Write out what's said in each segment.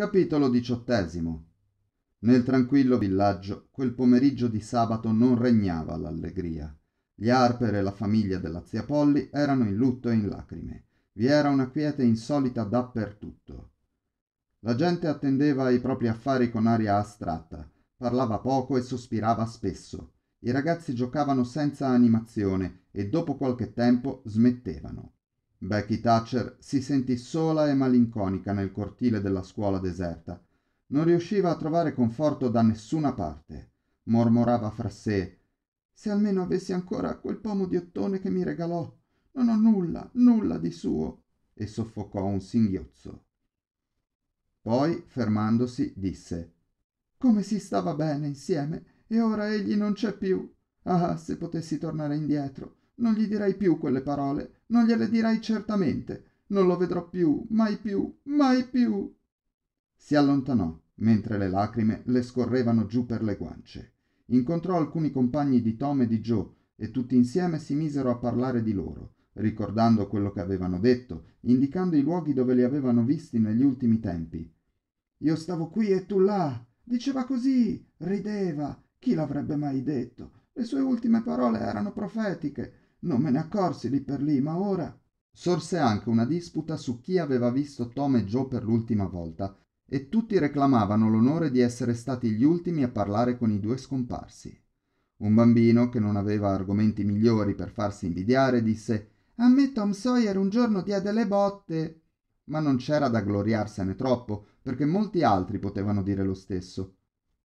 Capitolo XVIII. Nel tranquillo villaggio quel pomeriggio di sabato non regnava l'allegria. Gli Harper e la famiglia della zia Polly erano in lutto e in lacrime. Vi era una quiete insolita dappertutto. La gente attendeva ai propri affari con aria astratta, parlava poco e sospirava spesso. I ragazzi giocavano senza animazione e dopo qualche tempo smettevano. Becky Thatcher si sentì sola e malinconica nel cortile della scuola deserta. Non riusciva a trovare conforto da nessuna parte. Mormorava fra sé se almeno avessi ancora quel pomo di ottone che mi regalò. Non ho nulla, nulla di suo. E soffocò un singhiozzo. Poi, fermandosi, disse Come si stava bene insieme, e ora egli non c'è più. Ah, se potessi tornare indietro, non gli direi più quelle parole, non gliele dirai certamente. Non lo vedrò più, mai più, mai più. Si allontanò, mentre le lacrime le scorrevano giù per le guance. Incontrò alcuni compagni di Tom e di Joe e tutti insieme si misero a parlare di loro, ricordando quello che avevano detto, indicando i luoghi dove li avevano visti negli ultimi tempi. Io stavo qui e tu là. Diceva così, rideva. Chi l'avrebbe mai detto? Le sue ultime parole erano profetiche. Non me ne accorsi lì per lì, ma ora... Sorse anche una disputa su chi aveva visto Tom e Joe per l'ultima volta, e tutti reclamavano l'onore di essere stati gli ultimi a parlare con i due scomparsi. Un bambino, che non aveva argomenti migliori per farsi invidiare, disse «A me Tom Sawyer un giorno diede le botte!» Ma non c'era da gloriarsene troppo, perché molti altri potevano dire lo stesso.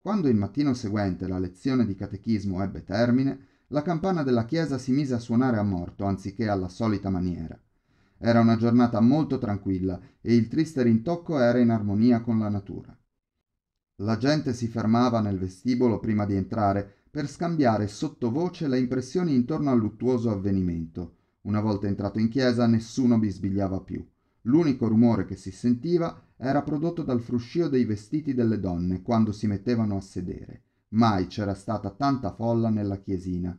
Quando il mattino seguente la lezione di catechismo ebbe termine, la campana della chiesa si mise a suonare a morto anziché alla solita maniera. Era una giornata molto tranquilla e il triste rintocco era in armonia con la natura. La gente si fermava nel vestibolo prima di entrare per scambiare sottovoce le impressioni intorno al luttuoso avvenimento. Una volta entrato in chiesa nessuno bisbigliava più. L'unico rumore che si sentiva era prodotto dal fruscio dei vestiti delle donne quando si mettevano a sedere. Mai c'era stata tanta folla nella chiesina.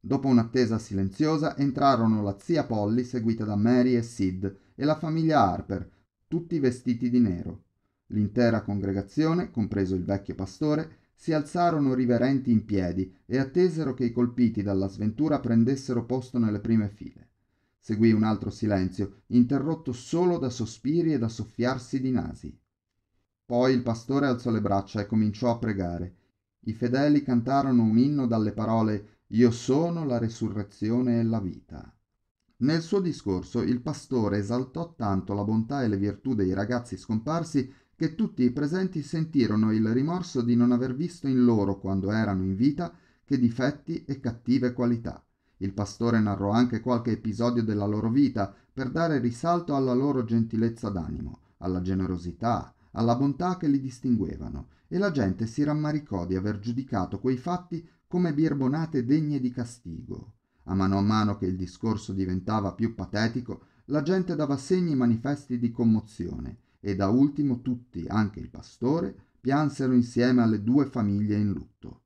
Dopo un'attesa silenziosa entrarono la zia Polly seguita da Mary e Sid e la famiglia Harper, tutti vestiti di nero. L'intera congregazione, compreso il vecchio pastore, si alzarono riverenti in piedi e attesero che i colpiti dalla sventura prendessero posto nelle prime file. Seguì un altro silenzio, interrotto solo da sospiri e da soffiarsi di nasi. Poi il pastore alzò le braccia e cominciò a pregare i fedeli cantarono un inno dalle parole Io sono la resurrezione e la vita. Nel suo discorso il pastore esaltò tanto la bontà e le virtù dei ragazzi scomparsi che tutti i presenti sentirono il rimorso di non aver visto in loro, quando erano in vita, che difetti e cattive qualità. Il pastore narrò anche qualche episodio della loro vita per dare risalto alla loro gentilezza d'animo, alla generosità, alla bontà che li distinguevano e la gente si rammaricò di aver giudicato quei fatti come birbonate degne di castigo. A mano a mano che il discorso diventava più patetico, la gente dava segni manifesti di commozione e da ultimo tutti, anche il pastore, piansero insieme alle due famiglie in lutto.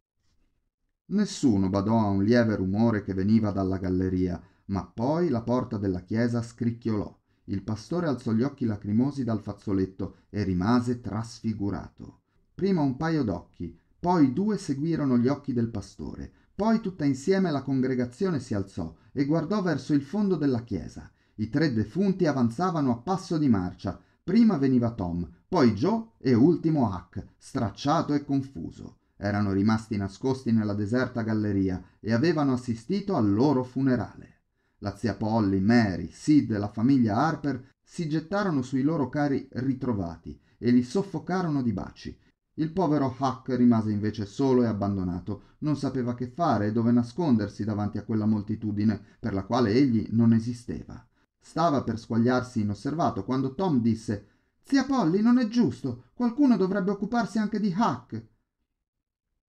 Nessuno badò a un lieve rumore che veniva dalla galleria, ma poi la porta della chiesa scricchiolò. Il pastore alzò gli occhi lacrimosi dal fazzoletto e rimase trasfigurato prima un paio d'occhi, poi due seguirono gli occhi del pastore, poi tutta insieme la congregazione si alzò e guardò verso il fondo della chiesa. I tre defunti avanzavano a passo di marcia. Prima veniva Tom, poi Joe e ultimo Huck, stracciato e confuso. Erano rimasti nascosti nella deserta galleria e avevano assistito al loro funerale. La zia Polly, Mary, Sid e la famiglia Harper si gettarono sui loro cari ritrovati e li soffocarono di baci il povero Huck rimase invece solo e abbandonato, non sapeva che fare e dove nascondersi davanti a quella moltitudine per la quale egli non esisteva. Stava per squagliarsi inosservato quando Tom disse Zia Polly, non è giusto, qualcuno dovrebbe occuparsi anche di Huck.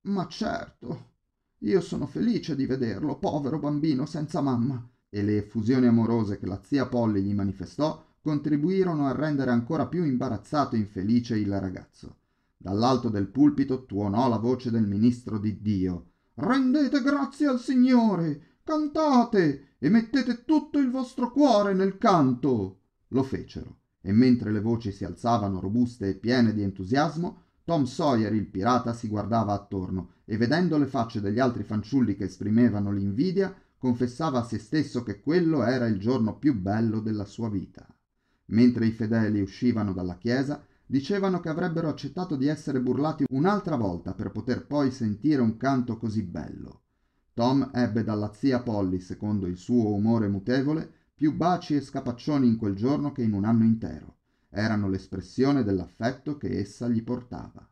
Ma certo, io sono felice di vederlo, povero bambino senza mamma. E le effusioni amorose che la zia Polly gli manifestò contribuirono a rendere ancora più imbarazzato e infelice il ragazzo. Dall'alto del pulpito tuonò la voce del ministro di Dio. Rendete grazie al Signore, cantate e mettete tutto il vostro cuore nel canto. Lo fecero, e mentre le voci si alzavano robuste e piene di entusiasmo, Tom Sawyer il pirata si guardava attorno e vedendo le facce degli altri fanciulli che esprimevano l'invidia, confessava a se stesso che quello era il giorno più bello della sua vita. Mentre i fedeli uscivano dalla chiesa, dicevano che avrebbero accettato di essere burlati un'altra volta per poter poi sentire un canto così bello. Tom ebbe dalla zia Polly, secondo il suo umore mutevole, più baci e scapaccioni in quel giorno che in un anno intero. Erano l'espressione dell'affetto che essa gli portava.